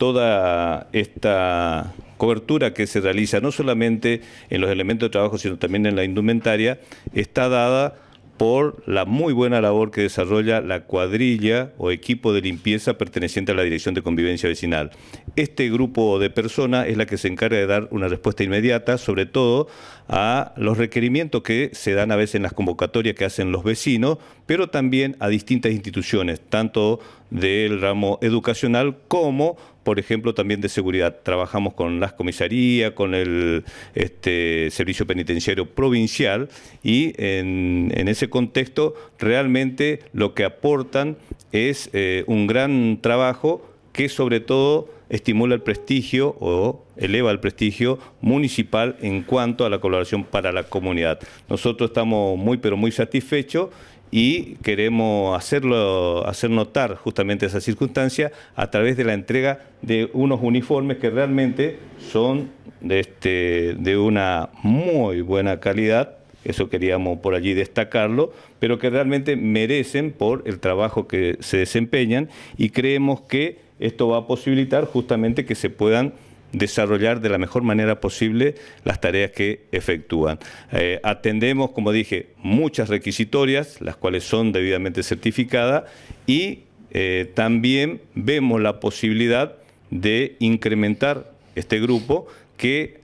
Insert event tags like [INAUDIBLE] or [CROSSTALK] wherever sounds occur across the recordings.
toda esta cobertura que se realiza, no solamente en los elementos de trabajo, sino también en la indumentaria, está dada por la muy buena labor que desarrolla la cuadrilla o equipo de limpieza perteneciente a la Dirección de Convivencia Vecinal. Este grupo de personas es la que se encarga de dar una respuesta inmediata, sobre todo a los requerimientos que se dan a veces en las convocatorias que hacen los vecinos, pero también a distintas instituciones, tanto del ramo educacional como por ejemplo, también de seguridad. Trabajamos con las comisarías, con el este, servicio penitenciario provincial y en, ese contexto realmente lo que aportan es eh, un gran trabajo que sobre todo estimula el prestigio o eleva el prestigio municipal en cuanto a la colaboración para la comunidad. Nosotros estamos muy pero muy satisfechos y queremos hacerlo, hacer notar justamente esa circunstancia a través de la entrega de unos uniformes que realmente son de, este, de una muy buena calidad, eso queríamos por allí destacarlo, pero que realmente merecen por el trabajo que se desempeñan y creemos que esto va a posibilitar justamente que se puedan desarrollar de la mejor manera posible las tareas que efectúan. Eh, atendemos, como dije, muchas requisitorias, las cuales son debidamente certificadas, y eh, también vemos la posibilidad de incrementar este grupo que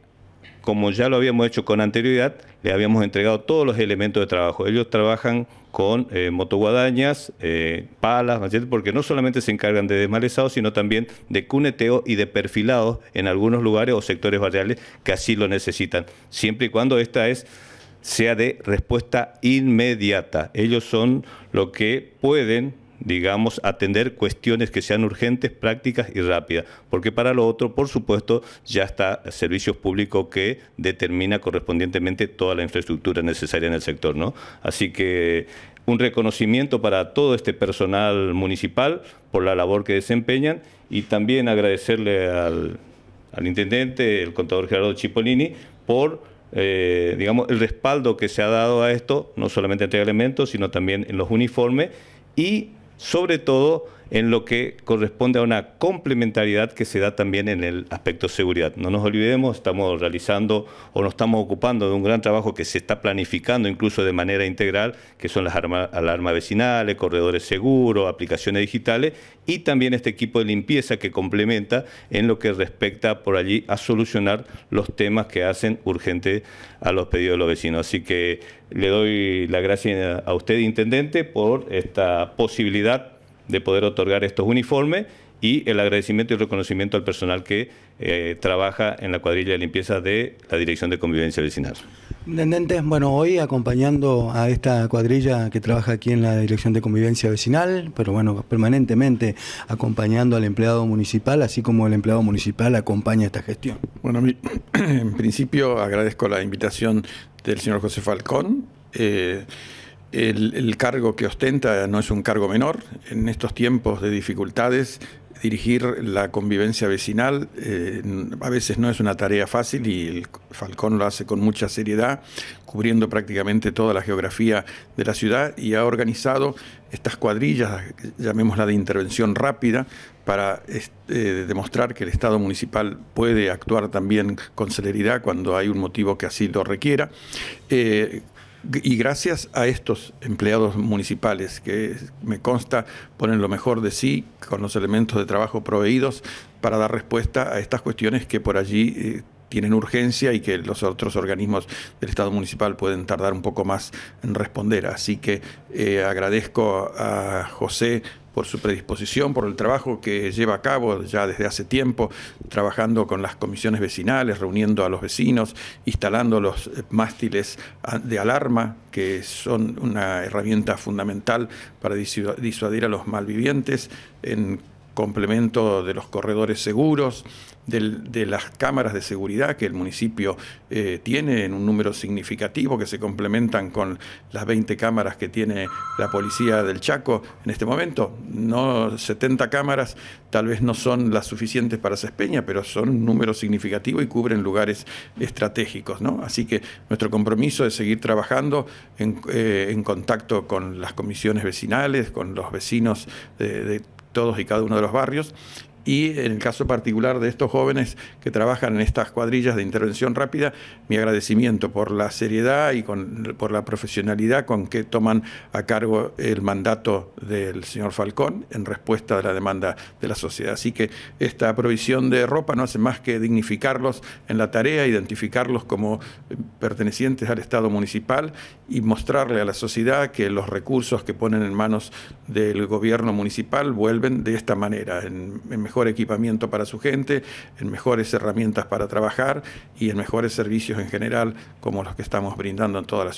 como ya lo habíamos hecho con anterioridad, les habíamos entregado todos los elementos de trabajo. Ellos trabajan con eh, motoguadañas, eh, palas, porque no solamente se encargan de desmalezado, sino también de cuneteo y de perfilados en algunos lugares o sectores barriales que así lo necesitan, siempre y cuando esta es sea de respuesta inmediata. Ellos son lo que pueden digamos, atender cuestiones que sean urgentes, prácticas y rápidas, porque para lo otro, por supuesto, ya está servicios públicos que determina correspondientemente toda la infraestructura necesaria en el sector, ¿no? Así que un reconocimiento para todo este personal municipal por la labor que desempeñan y también agradecerle al, al intendente, el contador Gerardo Cipollini, por eh, digamos, el respaldo que se ha dado a esto, no solamente entre elementos, sino también en los uniformes y sobre todo en lo que corresponde a una complementariedad que se da también en el aspecto seguridad. No nos olvidemos, estamos realizando o nos estamos ocupando de un gran trabajo que se está planificando incluso de manera integral, que son las alarmas vecinales, corredores seguros, aplicaciones digitales y también este equipo de limpieza que complementa en lo que respecta por allí a solucionar los temas que hacen urgente a los pedidos de los vecinos. Así que le doy la gracia a usted, Intendente, por esta posibilidad de poder otorgar estos uniformes y el agradecimiento y reconocimiento al personal que eh, trabaja en la cuadrilla de limpieza de la Dirección de Convivencia Vecinal. Intendente, bueno, hoy acompañando a esta cuadrilla que trabaja aquí en la Dirección de Convivencia Vecinal, pero bueno, permanentemente acompañando al empleado municipal, así como el empleado municipal acompaña esta gestión. Bueno, [CLEARS THROAT] en principio agradezco la invitación del señor José Falcón. Eh, el, cargo que ostenta no es un cargo menor. En estos tiempos de dificultades, dirigir la convivencia vecinal eh, a veces no es una tarea fácil y el Falcón lo hace con mucha seriedad, cubriendo prácticamente toda la geografía de la ciudad y ha organizado estas cuadrillas, llamémosla de intervención rápida, para este, demostrar que el Estado municipal puede actuar también con celeridad cuando hay un motivo que así lo requiera. Eh, y gracias a estos empleados municipales que me consta ponen lo mejor de sí con los elementos de trabajo proveídos para dar respuesta a estas cuestiones que por allí eh, tienen urgencia y que los otros organismos del Estado municipal pueden tardar un poco más en responder. Así que eh, agradezco a José por su predisposición, por el trabajo que lleva a cabo ya desde hace tiempo, trabajando con las comisiones vecinales, reuniendo a los vecinos, instalando los eh, mástiles de alarma, que son una herramienta fundamental para disuadir a los malvivientes en complemento de los corredores seguros, de las cámaras de seguridad que el municipio eh, tiene en un número significativo, que se complementan con las 20 cámaras que tiene la policía del Chaco en este momento. No, 70 cámaras tal vez no son las suficientes para Cespeña, pero son un número significativo y cubren lugares estratégicos. Así que nuestro compromiso es seguir trabajando eh, en, contacto con las comisiones vecinales, con los vecinos de, de todos y cada uno de los barrios y en el caso particular de estos jóvenes que trabajan en estas cuadrillas de intervención rápida, mi agradecimiento por la seriedad y por la profesionalidad con que toman a cargo el mandato del señor Falcón en respuesta a la demanda de la sociedad. Así que esta provisión de ropa no hace más que dignificarlos en la tarea, identificarlos como pertenecientes al Estado municipal y mostrarle a la sociedad que los recursos que ponen en manos del gobierno municipal vuelven de esta manera, mejor equipamiento para su gente, en mejores herramientas para trabajar y en mejores servicios en general, como los que estamos brindando en toda la ciudad.